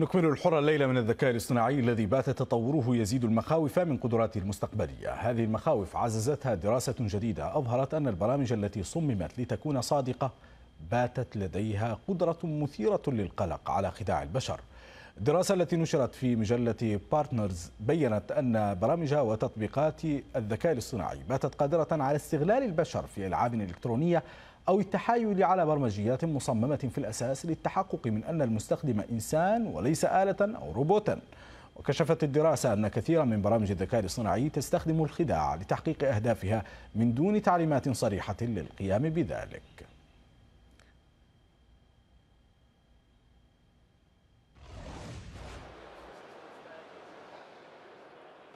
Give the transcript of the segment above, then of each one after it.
نكمل الحرة الليلة من الذكاء الاصطناعي الذي بات تطوره يزيد المخاوف من قدراته المستقبلية هذه المخاوف عززتها دراسة جديدة أظهرت أن البرامج التي صممت لتكون صادقة باتت لديها قدرة مثيرة للقلق على خداع البشر الدراسة التي نشرت في مجلة بارتنرز بيّنت أن برامج وتطبيقات الذكاء الاصطناعي باتت قادرة على استغلال البشر في ألعاب إلكترونية أو التحايل على برمجيات مصممة في الأساس للتحقق من أن المستخدم إنسان وليس آلة أو روبوتا وكشفت الدراسة أن كثيرا من برامج الذكاء الاصطناعي تستخدم الخداع لتحقيق أهدافها من دون تعليمات صريحة للقيام بذلك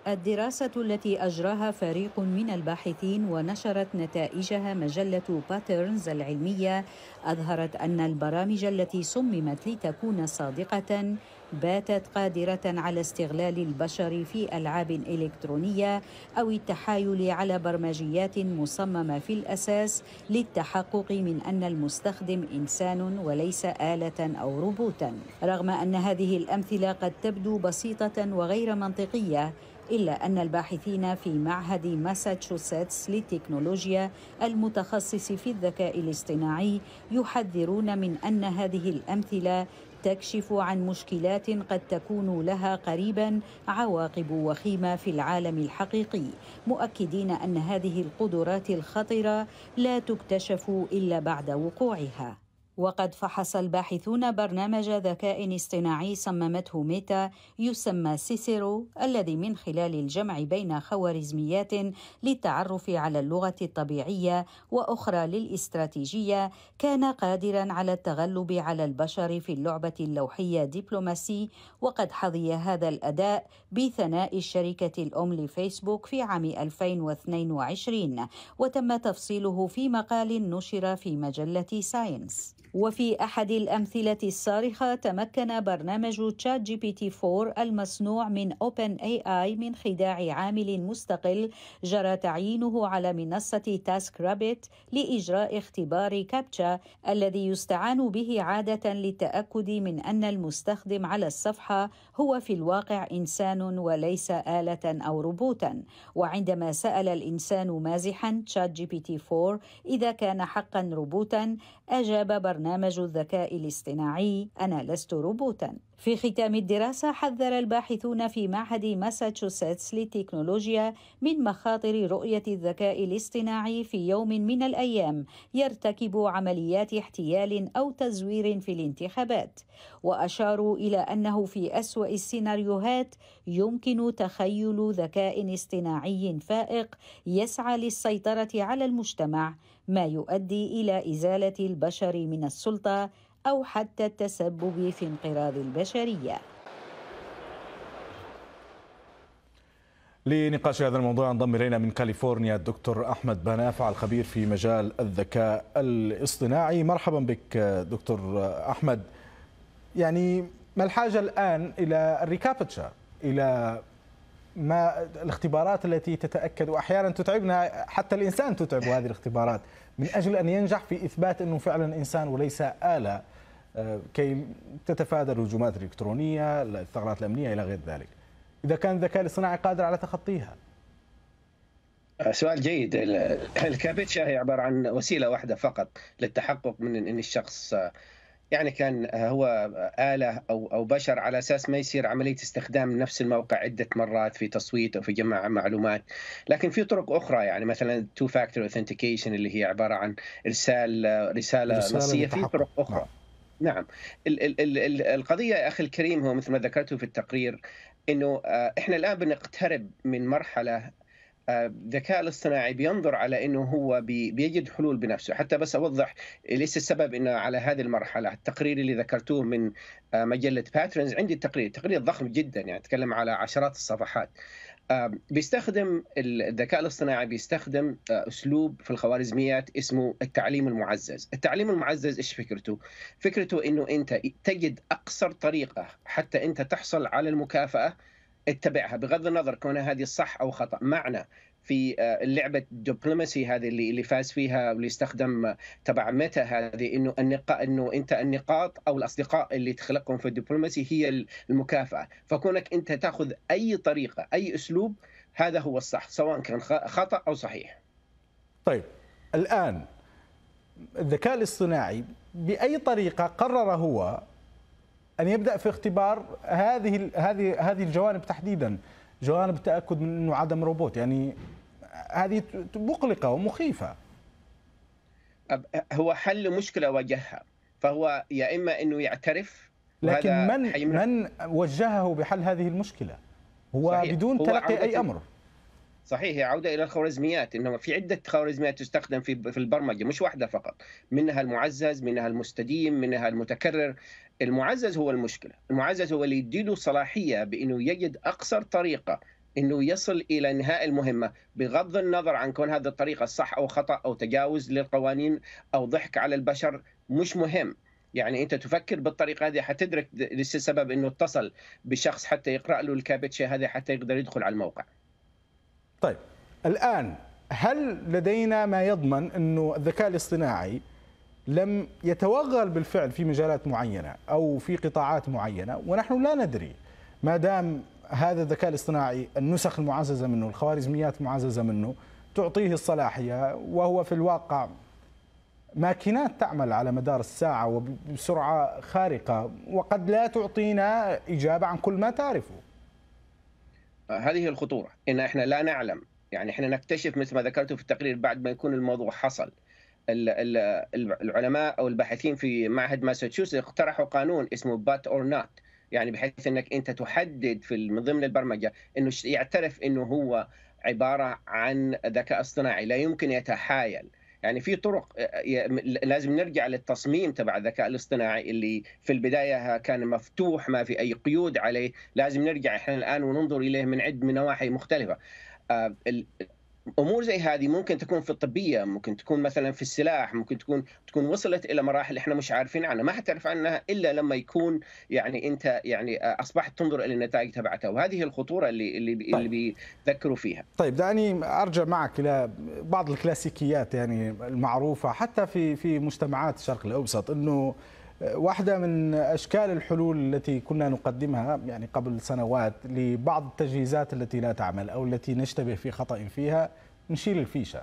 الدراسة التي أجراها فريق من الباحثين ونشرت نتائجها مجلة باترنز العلمية أظهرت أن البرامج التي صممت لتكون صادقة باتت قادرة على استغلال البشر في ألعاب إلكترونية أو التحايل على برمجيات مصممة في الأساس للتحقق من أن المستخدم إنسان وليس آلة أو روبوتا رغم أن هذه الأمثلة قد تبدو بسيطة وغير منطقية إلا أن الباحثين في معهد ماساتشوستس للتكنولوجيا المتخصص في الذكاء الاصطناعي يحذرون من أن هذه الأمثلة تكشف عن مشكلات قد تكون لها قريبا عواقب وخيمه في العالم الحقيقي مؤكدين ان هذه القدرات الخطره لا تكتشف الا بعد وقوعها وقد فحص الباحثون برنامج ذكاء اصطناعي صممته ميتا يسمى سيسيرو الذي من خلال الجمع بين خوارزميات للتعرف على اللغه الطبيعيه واخرى للاستراتيجيه كان قادرا على التغلب على البشر في اللعبه اللوحيه دبلوماسي وقد حظي هذا الاداء بثناء الشركه الام لفيسبوك في عام 2022 وتم تفصيله في مقال نشر في مجله ساينس وفي أحد الأمثلة الصارخة تمكن برنامج تشات جي بي تي 4 المصنوع من أوبن اي اي من خداع عامل مستقل جرى تعيينه على منصة تاسك رابيت لإجراء اختبار كابتشا الذي يستعان به عادة للتأكد من أن المستخدم على الصفحة هو في الواقع إنسان وليس آلة أو روبوتا وعندما سأل الإنسان مازحا تشات جي بي تي 4 إذا كان حقا روبوتا أجاب برنامج برنامج الذكاء الاصطناعي أنا لست روبوتا في ختام الدراسة حذر الباحثون في معهد ماساتشوستس للتكنولوجيا من مخاطر رؤية الذكاء الاصطناعي في يوم من الأيام يرتكب عمليات احتيال أو تزوير في الانتخابات وأشاروا إلى أنه في أسوأ السيناريوهات يمكن تخيل ذكاء اصطناعي فائق يسعى للسيطرة على المجتمع ما يؤدي إلى إزالة البشر من السلطة أو حتى التسبب في انقراض البشرية لنقاش هذا الموضوع انضم الينا من كاليفورنيا الدكتور احمد بنافع الخبير في مجال الذكاء الاصطناعي مرحبا بك دكتور احمد يعني ما الحاجه الان الى الريكابتشا الى ما الاختبارات التي تتاكد واحيانا تتعبنا حتى الانسان تتعب هذه الاختبارات من اجل ان ينجح في اثبات انه فعلا انسان وليس اله آه، كي تتفادى الهجومات الالكترونيه، الثغرات الامنيه الى غير ذلك. اذا كان الذكاء الاصطناعي قادر على تخطيها. سؤال جيد الكابتشا هي عباره عن وسيله واحده فقط للتحقق من ان الشخص يعني كان آه، هو آه، آلة أو أو بشر على أساس ما يصير عملية استخدام نفس الموقع عدة مرات في تصويت أو في جمع معلومات، لكن في طرق أخرى يعني مثلا تو فاكتور اوثنتيكيشن اللي هي عبارة عن إرسال آه، رسالة, نصية في طرق أخرى. نعم. نعم ال- ال- ال- القضية يا أخي الكريم هو مثل ما ذكرته في التقرير أنه إحنا الآن بنقترب من مرحلة الذكاء الاصطناعي بينظر على انه هو بيجد حلول بنفسه حتى بس اوضح ليس السبب انه على هذه المرحله التقرير اللي ذكرتوه من آه، مجله باترنز عندي التقرير تقرير ضخم جدا يعني اتكلم على عشرات الصفحات آه، بيستخدم الذكاء الاصطناعي بيستخدم آه، اسلوب في الخوارزميات اسمه التعليم المعزز، التعليم المعزز ايش فكرته؟ فكرته انه انت تجد اقصر طريقه حتى انت تحصل على المكافاه اتبعها بغض النظر كونها هذه صح او خطا معنى في آه، لعبه الدبلوماسي هذه اللي اللي فاز فيها واللي استخدم آه، تبع ميتا هذه انه النقاط انه انت النقاط او الاصدقاء اللي تخلقهم في الدبلوماسي هي المكافاه فكونك انت تاخذ اي طريقه اي اسلوب هذا هو الصح سواء كان خطا او صحيح طيب الان الذكاء الاصطناعي باي طريقه قرر هو ان يبدا في اختبار هذه هذه هذه الجوانب تحديدا جوانب التاكد من انه عدم روبوت يعني هذه مقلقه ومخيفه هو حل مشكله واجهها فهو يا اما انه يعترف لكن من من وجهه بحل هذه المشكله هو صحيح. بدون تلقي هو اي امر صحيح هي عوده الى الخوارزميات انه في عده خوارزميات تستخدم في في البرمجه مش واحده فقط منها المعزز منها المستديم منها المتكرر المعزز هو المشكله المعزز هو اللي يديله صلاحيه بانه يجد اقصر طريقه انه يصل الى انهاء المهمه بغض النظر عن كون هذه الطريقه صح او خطا او تجاوز للقوانين او ضحك على البشر مش مهم يعني انت تفكر بالطريقه هذه حتدرك لسه سبب انه اتصل بشخص حتى يقرا له الكابتشي هذا حتى يقدر يدخل على الموقع طيب الآن هل لدينا ما يضمن أنه الذكاء الاصطناعي لم يتوغل بالفعل في مجالات معينة أو في قطاعات معينة ونحن لا ندري ما دام هذا الذكاء الاصطناعي النسخ المعززة منه الخوارزميات المعززة منه تعطيه الصلاحية وهو في الواقع ماكينات تعمل على مدار الساعة وبسرعة خارقة وقد لا تعطينا إجابة عن كل ما تعرفه هذه الخطوره ان احنا لا نعلم يعني احنا نكتشف مثل ما ذكرت في التقرير بعد ما يكون الموضوع حصل العلماء او الباحثين في معهد ماساتشوستس اقترحوا قانون اسمه بات اور نات يعني بحيث انك انت تحدد في من ضمن البرمجه انه يعترف انه هو عباره عن ذكاء اصطناعي لا يمكن يتحايل يعني في طرق آه، آه، لازم نرجع للتصميم تبع الذكاء الاصطناعي اللي في البدايه كان مفتوح ما في اي قيود عليه لازم نرجع احنا الان وننظر اليه من عد من نواحي مختلفه آه، امور زي هذه ممكن تكون في الطبيه ممكن تكون مثلا في السلاح ممكن تكون تكون وصلت الى مراحل احنا مش عارفين عنها ما حتعرف عنها الا لما يكون يعني انت يعني آه، اصبحت تنظر الى النتائج تبعتها وهذه الخطوره اللي اللي, طيب. اللي بيذكروا فيها طيب دعني ارجع معك الى بعض الكلاسيكيات يعني المعروفه حتى في في مجتمعات الشرق الاوسط انه واحدة من أشكال الحلول التي كنا نقدمها يعني قبل سنوات لبعض التجهيزات التي لا تعمل أو التي نشتبه في خطأ فيها نشيل الفيشة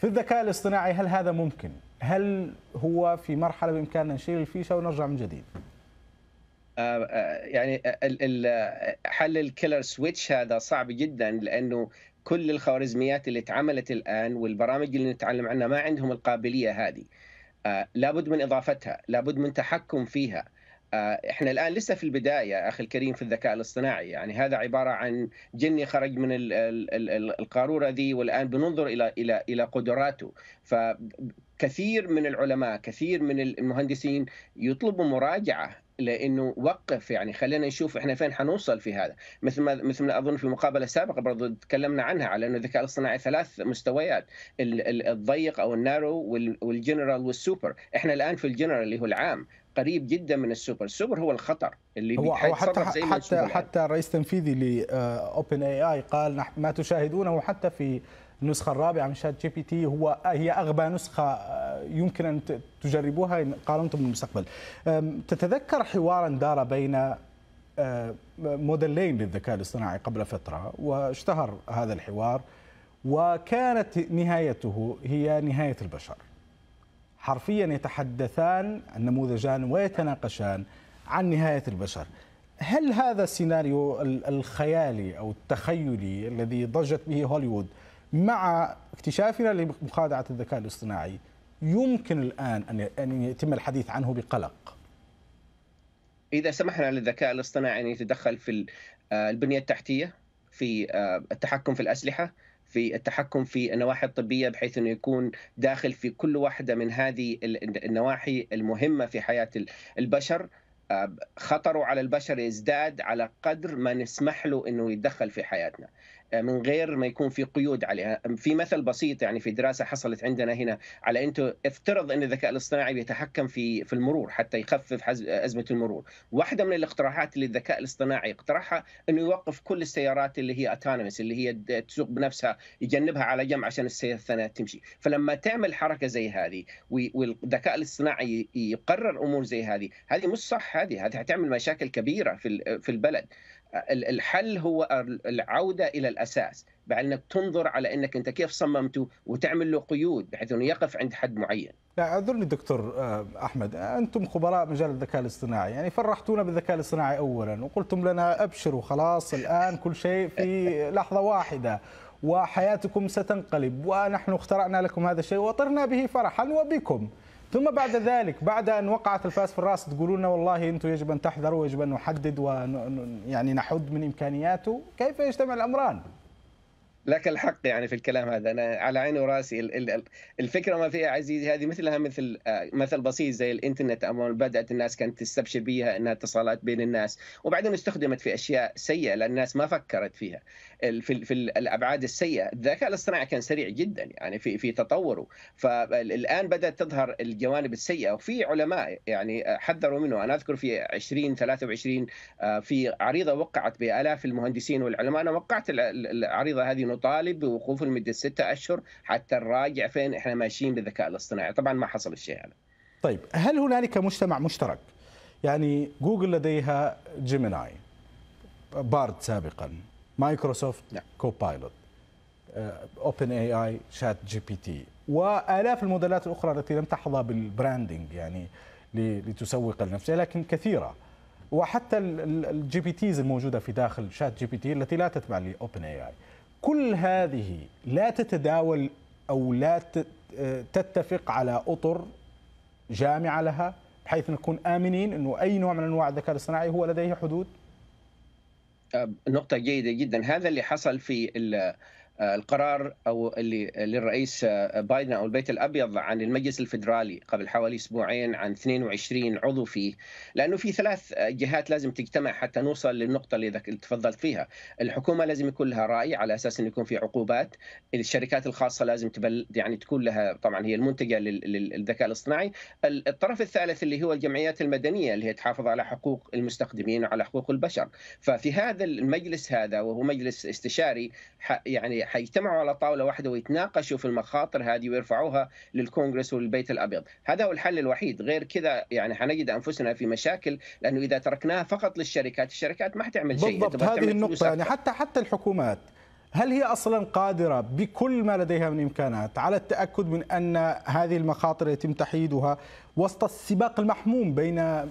في الذكاء الاصطناعي هل هذا ممكن؟ هل هو في مرحلة بإمكاننا نشيل الفيشة ونرجع من جديد؟ آه، آه، يعني حل الكيلر سويتش هذا صعب جدا لانه كل الخوارزميات اللي اتعملت الان والبرامج اللي نتعلم عنها ما عندهم القابليه هذه آه، لابد من اضافتها لابد من تحكم فيها آه، احنا الان لسه في البدايه اخي الكريم في الذكاء الاصطناعي يعني هذا عباره عن جني خرج من القاروره ذي والان بننظر الى الى الى قدراته فكثير من العلماء كثير من المهندسين يطلبوا مراجعة لانه وقف يعني خلينا نشوف احنا فين حنوصل في هذا مثل ما مثل ما اظن في مقابله سابقه برضو تكلمنا عنها على انه الذكاء الاصطناعي ثلاث مستويات الضيق او النارو والجنرال والسوبر احنا الان في الجنرال اللي هو العام قريب جدا من السوبر السوبر هو الخطر اللي هو حتى زي حتى حتى الرئيس التنفيذي لاوبن اي اي قال ما تشاهدونه حتى في النسخه الرابعه من شات جي بي تي هو هي اغبى نسخه آه، يمكن ان تجربوها ان قارنتم بالمستقبل تتذكر حوارا دار بين آه، موديلين للذكاء الاصطناعي قبل فتره واشتهر هذا الحوار وكانت نهايته هي نهايه البشر حرفيا يتحدثان النموذجان ويتناقشان عن نهايه البشر هل هذا السيناريو الخيالي او التخيلي الذي ضجت به هوليوود مع اكتشافنا لمخادعة الذكاء الاصطناعي يمكن الآن أن يتم الحديث عنه بقلق إذا سمحنا للذكاء الاصطناعي أن يتدخل في آه، البنية التحتية في آه، التحكم في الأسلحة في التحكم في النواحي الطبية بحيث أنه يكون داخل في كل واحدة من هذه النواحي المهمة في حياة البشر آه، خطره على البشر يزداد على قدر ما نسمح له أنه يتدخل في حياتنا آه، من غير ما يكون في قيود عليها في مثل بسيط يعني في دراسه حصلت عندنا هنا على انه افترض ان الذكاء الاصطناعي بيتحكم في في المرور حتى يخفف ازمه المرور واحده من الاقتراحات اللي الذكاء الاصطناعي اقترحها انه يوقف كل السيارات اللي هي اتانمس اللي هي تسوق بنفسها يجنبها على جنب عشان السياره الثانيه تمشي فلما تعمل حركه زي هذه والذكاء الاصطناعي يقرر امور زي هذه هذه مش صح هذه هذه هتعمل مشاكل كبيره في في البلد الحل هو العوده الى الاساس بانك تنظر على انك انت كيف صممته وتعمل له قيود بحيث انه يقف عند حد معين. اعذرني دكتور آه، احمد انتم خبراء مجال الذكاء الاصطناعي يعني فرحتونا بالذكاء الاصطناعي اولا وقلتم لنا ابشروا خلاص الان كل شيء في لحظه واحده وحياتكم ستنقلب ونحن اخترعنا لكم هذا الشيء وطرنا به فرحا وبكم. ثم بعد ذلك بعد ان وقعت الفاس في الراس تقولون والله انتم يجب ان تحذروا ويجب ان نحدد ويعني نحد من امكانياته كيف يجتمع الامران لك الحق يعني في الكلام هذا انا على عيني وراسي الفكره ما فيها عزيزي هذه مثلها مثل آه، مثل بسيط زي الانترنت اول بدات الناس كانت تستبشر بها انها اتصالات بين الناس وبعدين استخدمت في اشياء سيئه لان الناس ما فكرت فيها في في الابعاد السيئه، الذكاء الاصطناعي كان سريع جدا يعني في في تطوره، فالان بدات تظهر الجوانب السيئه وفي علماء يعني حذروا منه، انا اذكر في 20 23 آه، في عريضه وقعت بالاف المهندسين والعلماء، انا وقعت العريضه هذه نطالب بوقوف لمده ستة اشهر حتى نراجع فين احنا ماشيين بالذكاء الاصطناعي، طبعا ما حصل الشيء هذا. طيب هل هنالك مجتمع مشترك؟ يعني جوجل لديها جيميناي بارد سابقا مايكروسوفت كوبايلوت اوبن اي اي شات جي بي تي والاف الموديلات الاخرى التي لم تحظى بالبراندنج يعني لتسوق لنفسها لكن كثيره وحتى الجي بي تيز الموجوده في داخل شات جي بي تي التي لا تتبع لاوبن اي اي كل هذه لا تتداول او لا آه، تتفق على اطر جامعه لها بحيث نكون امنين انه اي نوع من انواع الذكاء الاصطناعي هو لديه حدود آه، نقطة جيدة جدا هذا اللي حصل في آه، القرار او اللي للرئيس آه، بايدن او البيت الابيض عن المجلس الفدرالي قبل حوالي اسبوعين عن 22 عضو فيه لانه في ثلاث جهات لازم تجتمع حتى نوصل للنقطه اللي تفضلت فيها، الحكومه لازم يكون لها راي على اساس انه يكون في عقوبات، الشركات الخاصه لازم تبل يعني تكون لها طبعا هي المنتجه للذكاء الاصطناعي، الطرف الثالث اللي هو الجمعيات المدنيه اللي هي تحافظ على حقوق المستخدمين وعلى حقوق البشر، ففي هذا المجلس هذا وهو مجلس استشاري يعني حيجتمعوا على طاوله واحده ويتناقشوا في المخاطر هذه ويرفعوها للكونغرس والبيت الابيض، هذا هو الحل الوحيد، غير كذا يعني حنجد انفسنا في مشاكل لانه اذا تركناها فقط للشركات، الشركات ما حتعمل شيء بالضبط هذه النقطة يعني حتى حتى الحكومات هل هي اصلا قادره بكل ما لديها من امكانات على التاكد من ان هذه المخاطر يتم تحييدها وسط السباق المحموم بين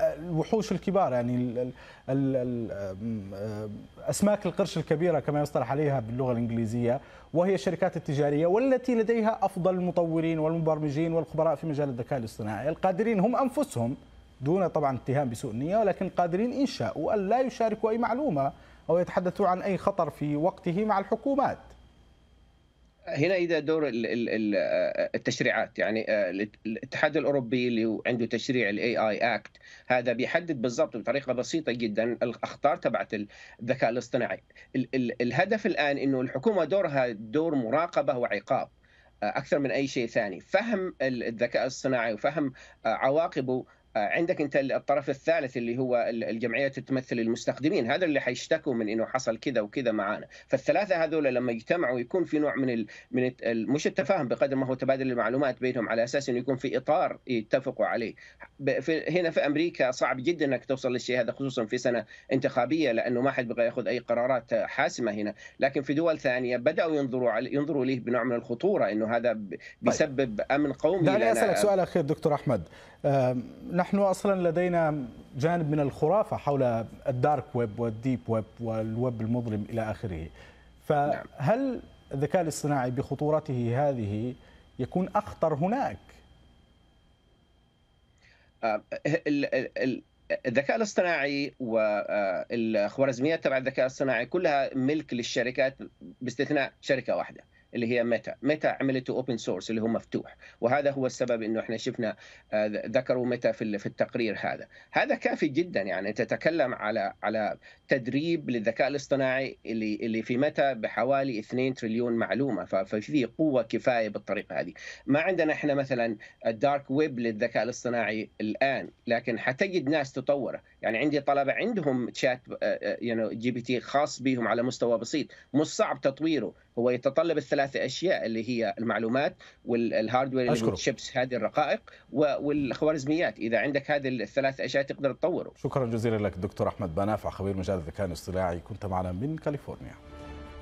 الوحوش الكبار يعني ال ال ال اسماك القرش الكبيره كما يصطلح عليها باللغه الانجليزيه وهي الشركات التجاريه والتي لديها افضل المطورين والمبرمجين والخبراء في مجال الذكاء الاصطناعي القادرين هم انفسهم دون طبعا اتهام بسوء النيه ولكن قادرين ان شاءوا ان لا يشاركوا اي معلومه او يتحدثوا عن اي خطر في وقته مع الحكومات هنا اذا دور آه، التشريعات يعني آه، الاتحاد الاوروبي اللي عنده تشريع الاي اي اكت هذا بيحدد بالضبط بطريقه بسيطه جدا الاخطار تبعت الذكاء الاصطناعي الهدف الان انه الحكومه دورها دور مراقبه وعقاب آه، اكثر من اي شيء ثاني فهم الذكاء الصناعي وفهم عواقبه عندك انت الطرف الثالث اللي هو الجمعيات تمثل المستخدمين هذا اللي حيشتكوا من انه حصل كذا وكذا معانا فالثلاثه هذول لما يجتمعوا يكون في نوع من من مش التفاهم بقدر ما هو تبادل المعلومات بينهم على اساس انه يكون في اطار يتفقوا عليه في هنا في امريكا صعب جدا انك توصل للشيء هذا خصوصا في سنه انتخابيه لانه ما حد بغى ياخذ اي قرارات حاسمه هنا لكن في دول ثانيه بداوا ينظروا ينظروا ليه بنوع من الخطوره انه هذا طيب. بيسبب امن قومي دعني اسالك سؤال اخير دكتور احمد نحن نحن أصلا لدينا جانب من الخرافة حول الدارك ويب والديب ويب والويب المظلم إلى آخره فهل الذكاء الاصطناعي بخطورته هذه يكون أخطر هناك آه، الذكاء الاصطناعي والخوارزميات آه، تبع الذكاء الاصطناعي كلها ملك للشركات باستثناء شركه واحده. اللي هي ميتا ميتا عملته اوبن سورس اللي هو مفتوح وهذا هو السبب انه احنا شفنا آه، ذكروا ميتا في التقرير هذا هذا كافي جدا يعني تتكلم على على تدريب للذكاء الاصطناعي اللي اللي في ميتا بحوالي 2 تريليون معلومه ففي قوه كفايه بالطريقه هذه ما عندنا احنا مثلا الدارك ويب للذكاء الاصطناعي الان لكن حتجد ناس تطوره يعني عندي طلبه عندهم شات آه، يعني آه، جي بي تي خاص بهم على مستوى بسيط مش صعب تطويره هو يتطلب الثلاث اشياء اللي هي المعلومات والهاردوير والشيبس هذه الرقائق والخوارزميات اذا عندك هذه الثلاث اشياء تقدر تطوره شكرا جزيلا لك دكتور احمد بنافع خبير مجال الذكاء الاصطناعي كنت معنا من كاليفورنيا